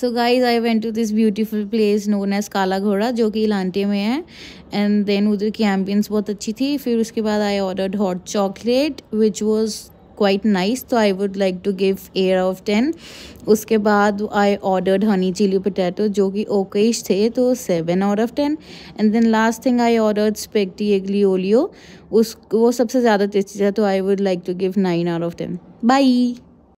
so guys I went to this beautiful place known as Kala Ghoda जो कि इलांटे में है एंड देन उधर की एम्बियंस बहुत अच्छी थी फिर उसके बाद I order hot chocolate which was quite nice तो I would like to give air of ten उसके बाद I ordered honey chilli potato जो कि ओकेश थे तो seven out of ten and then last thing I ordered spaghetti aglio olio उस वो सबसे ज़्यादा टेस्टी था तो I would like to give nine out of ten by